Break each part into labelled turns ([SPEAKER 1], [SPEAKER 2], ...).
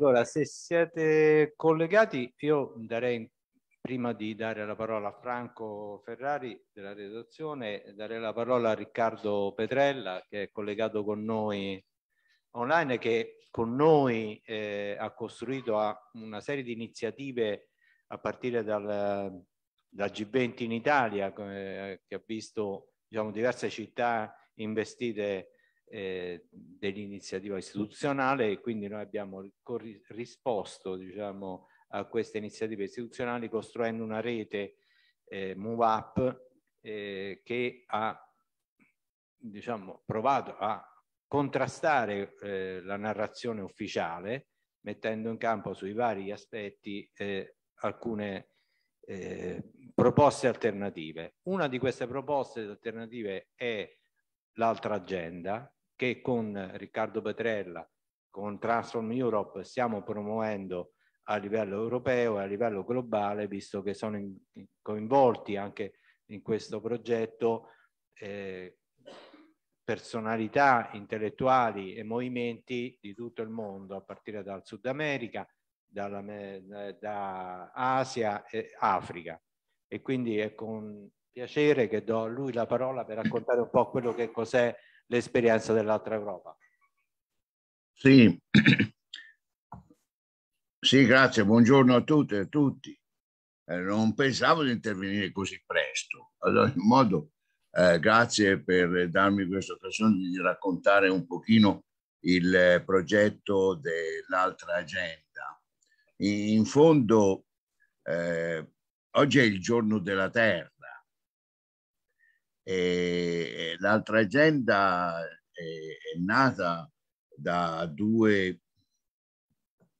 [SPEAKER 1] Allora, se siete collegati, io darei, prima di dare la parola a Franco Ferrari della redazione, darei la parola a Riccardo Petrella che è collegato con noi online che con noi eh, ha costruito a, una serie di iniziative a partire dal, dal G20 in Italia eh, che ha visto diciamo, diverse città investite eh, dell'iniziativa istituzionale e quindi noi abbiamo risposto diciamo, a queste iniziative istituzionali costruendo una rete eh, Move Up eh, che ha diciamo, provato a contrastare eh, la narrazione ufficiale mettendo in campo sui vari aspetti eh, alcune eh, proposte alternative. Una di queste proposte alternative è l'altra agenda che con Riccardo Petrella, con Transform Europe stiamo promuovendo a livello europeo e a livello globale, visto che sono in, coinvolti anche in questo progetto eh, personalità intellettuali e movimenti di tutto il mondo, a partire dal Sud America, dalla, da Asia e Africa. E quindi è con piacere che do a lui la parola per raccontare un po' quello che cos'è
[SPEAKER 2] l'esperienza
[SPEAKER 1] dell'altra Europa.
[SPEAKER 2] Sì. sì, grazie, buongiorno a tutte e a tutti. Eh, non pensavo di intervenire così presto. Ad ogni modo, eh, grazie per darmi questa occasione di raccontare un pochino il eh, progetto dell'altra agenda. In, in fondo, eh, oggi è il giorno della Terra e l'altra agenda è, nata da due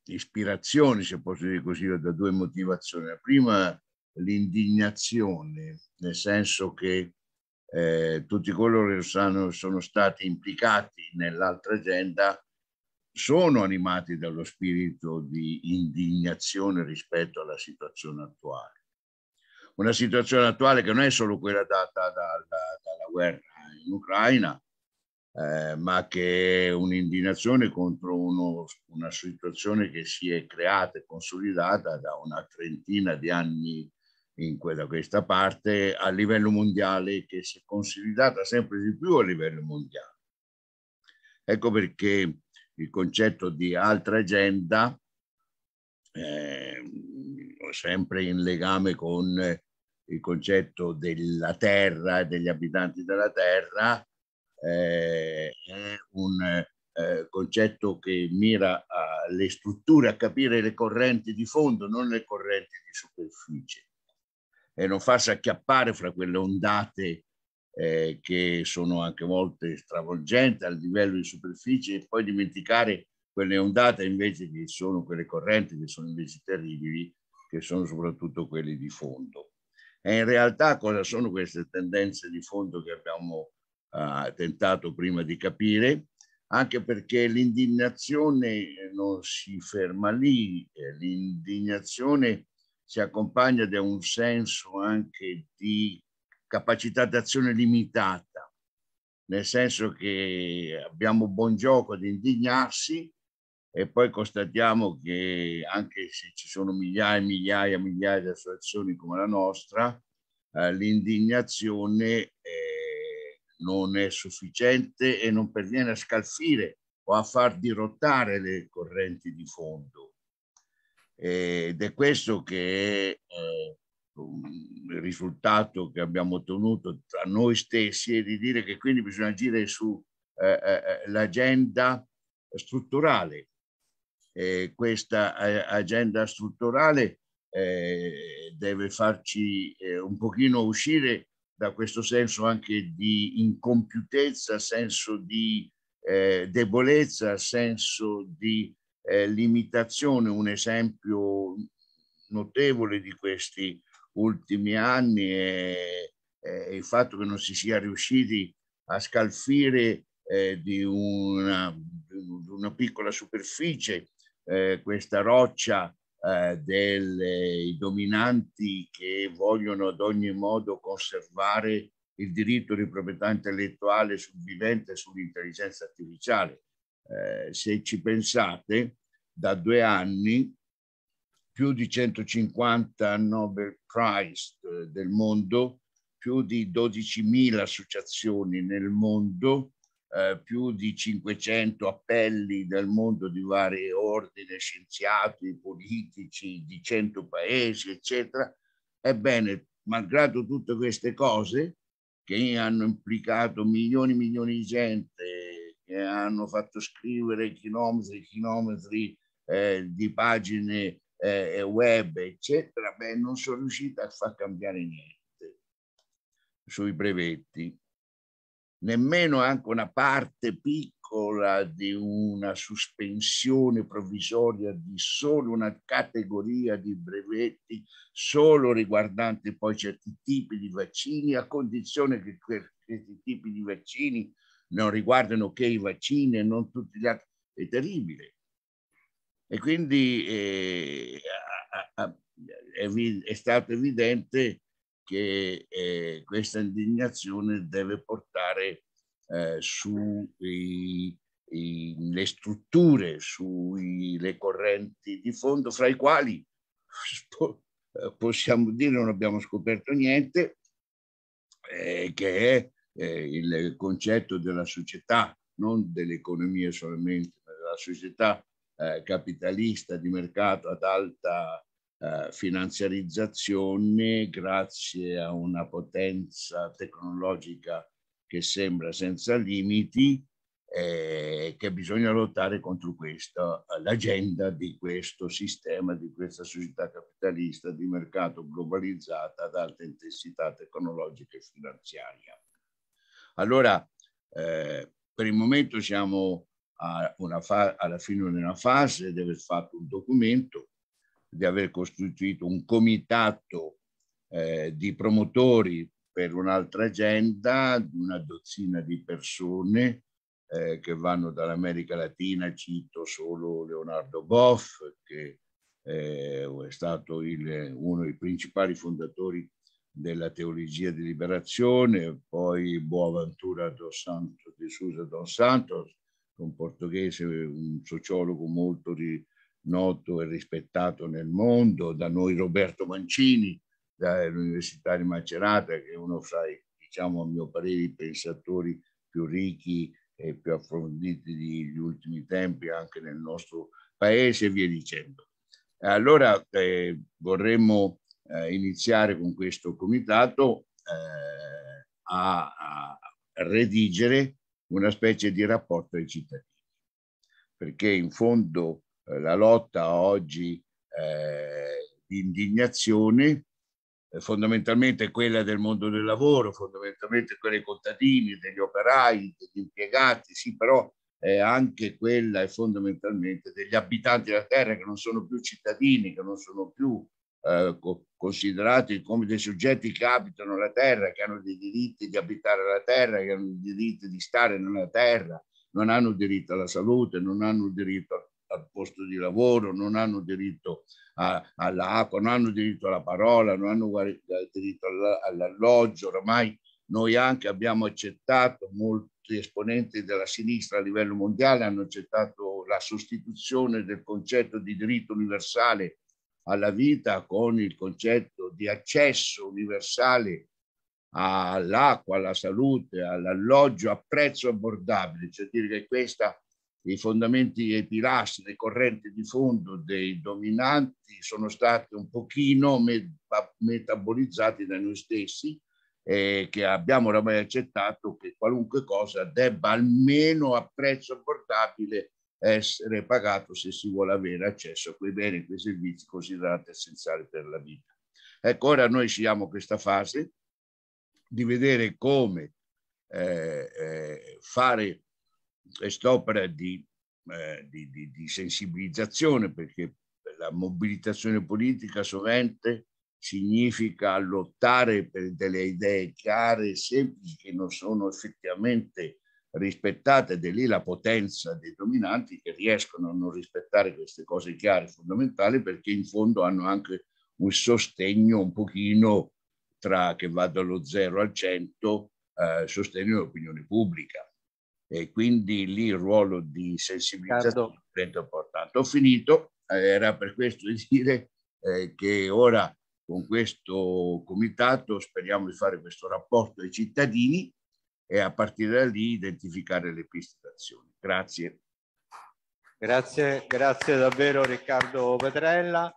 [SPEAKER 2] ispirazioni, se posso dire così, o da due motivazioni. La prima l'indignazione, nel senso che eh, tutti coloro che sono, sono stati implicati nell'altra agenda sono animati dallo spirito di indignazione rispetto alla situazione attuale una situazione attuale che non è solo quella data da, dalla guerra in Ucraina, eh, ma che è un'indignazione contro uno, una situazione che si è creata e consolidata da una trentina di anni in quella, questa parte a livello mondiale che si è consolidata sempre di più a livello mondiale. Ecco perché il concetto di altra agenda, eh, sempre in legame con il concetto della terra e degli abitanti della terra eh, è un eh, concetto che mira alle strutture, a capire le correnti di fondo, non le correnti di superficie e non farsi acchiappare fra quelle ondate eh, che sono anche volte stravolgenti a livello di superficie e poi dimenticare quelle ondate invece che sono quelle correnti che sono invece terribili, che sono soprattutto quelle di fondo. E in realtà cosa sono queste tendenze di fondo che abbiamo uh, tentato prima di capire? Anche perché l'indignazione eh, non si ferma lì, eh, l'indignazione si accompagna da un senso anche di capacità d'azione limitata, nel senso che abbiamo buon gioco di indignarsi, e poi constatiamo che anche se ci sono migliaia e migliaia e migliaia di associazioni come la nostra, eh, l'indignazione eh, non è sufficiente e non perviene a scalfire o a far dirottare le correnti di fondo. Eh, ed è questo che è eh, il risultato che abbiamo ottenuto tra noi stessi è di dire che quindi bisogna agire sull'agenda eh, eh, eh strutturale eh, questa agenda strutturale eh, deve farci eh, un pochino uscire da questo senso anche di incompiutezza, senso di eh, debolezza, senso di eh, limitazione. Un esempio notevole di questi ultimi anni è, è il fatto che non si sia riusciti a scalfire eh, di una, di una piccola superficie eh, questa roccia eh, dei dominanti che vogliono ad ogni modo conservare il diritto di proprietà intellettuale sul vivente e sull'intelligenza artificiale. Eh, se ci pensate, da due anni più di 150 Nobel Prize eh, del mondo, più di 12.000 associazioni nel mondo eh, più di 500 appelli dal mondo di vari ordini, scienziati, politici, di 100 paesi, eccetera. Ebbene, malgrado tutte queste cose che hanno implicato milioni e milioni di gente, che hanno fatto scrivere chilometri e chilometri eh, di pagine eh, web, eccetera, beh, non sono riuscita a far cambiare niente sui brevetti nemmeno anche una parte piccola di una sospensione provvisoria di solo una categoria di brevetti, solo riguardante poi certi tipi di vaccini, a condizione che questi tipi di vaccini non riguardano che i vaccini e non tutti gli altri, è terribile. E quindi eh, è, è stato evidente che eh, questa indignazione deve portare eh, sulle strutture, sulle correnti di fondo, fra i quali eh, possiamo dire non abbiamo scoperto niente, eh, che è eh, il concetto della società, non dell'economia solamente, ma della società eh, capitalista di mercato ad alta eh, grazie a una potenza tecnologica che sembra senza limiti e eh, che bisogna lottare contro questa, eh, l'agenda di questo sistema, di questa società capitalista di mercato globalizzata ad alta intensità tecnologica e finanziaria. Allora, eh, per il momento siamo alla fine di una fase deve essere fatto un documento di aver costituito un comitato eh, di promotori per un'altra agenda, una dozzina di persone eh, che vanno dall'America Latina, cito solo Leonardo Boff, che eh, è stato il, uno dei principali fondatori della teologia di liberazione, poi Boaventura dos Santos, di Sousa dos Santos, un portoghese, un sociologo molto di, noto e rispettato nel mondo, da noi Roberto Mancini dall'Università di Macerata, che è uno fra i, diciamo, a mio parere, i pensatori più ricchi e più approfonditi degli ultimi tempi anche nel nostro paese e via dicendo. Allora eh, vorremmo eh, iniziare con questo comitato eh, a, a redigere una specie di rapporto ai cittadini, perché in fondo eh, la lotta oggi eh, di indignazione, eh, fondamentalmente quella del mondo del lavoro, fondamentalmente quella dei contadini, degli operai, degli impiegati, sì, però è anche quella è fondamentalmente degli abitanti della terra che non sono più cittadini, che non sono più eh, co- considerati come dei soggetti che abitano la terra, che hanno dei diritti di abitare la terra, che hanno il diritto di stare nella terra, non hanno diritto alla salute, non hanno diritto al posto di lavoro, non hanno diritto a, all'acqua, non hanno diritto alla parola, non hanno eh, diritto all'alloggio. Ormai noi anche abbiamo accettato, molti esponenti della sinistra a livello mondiale hanno accettato la sostituzione del concetto di diritto universale alla vita con il concetto di accesso universale all'acqua, alla salute, all'alloggio a prezzo abbordabile, cioè dire che questa è i fondamenti e i pilastri, le correnti di fondo dei dominanti sono stati un pochino metabolizzati da noi stessi e eh, che abbiamo oramai accettato che qualunque cosa debba almeno a prezzo portabile essere pagato se si vuole avere accesso a quei beni e quei servizi considerati essenziali per la vita. Ecco, ora noi scegliamo questa fase di vedere come eh, eh, fare quest'opera di, eh, di, di, di sensibilizzazione, perché la mobilitazione politica sovente significa lottare per delle idee chiare e semplici che non sono effettivamente rispettate ed è lì la potenza dei dominanti che riescono a non rispettare queste cose chiare fondamentali perché in fondo hanno anche un sostegno un pochino tra che va dallo 0 al 100 eh, sostegno dell'opinione pubblica e quindi lì il ruolo di sensibilizzazione diventa importante. Ho finito, eh, era per questo dire eh, che ora con questo comitato speriamo di fare questo rapporto ai cittadini e a partire da lì identificare le piste d'azione. Grazie. Grazie, grazie davvero
[SPEAKER 1] Riccardo Petrella.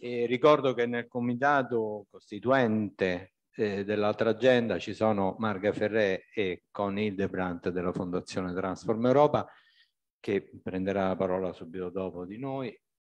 [SPEAKER 1] E ricordo che nel comitato
[SPEAKER 2] costituente
[SPEAKER 1] eh, dell'altra agenda ci sono Marga Ferré e con Hildebrandt della Fondazione Transform Europa che prenderà la parola subito dopo di noi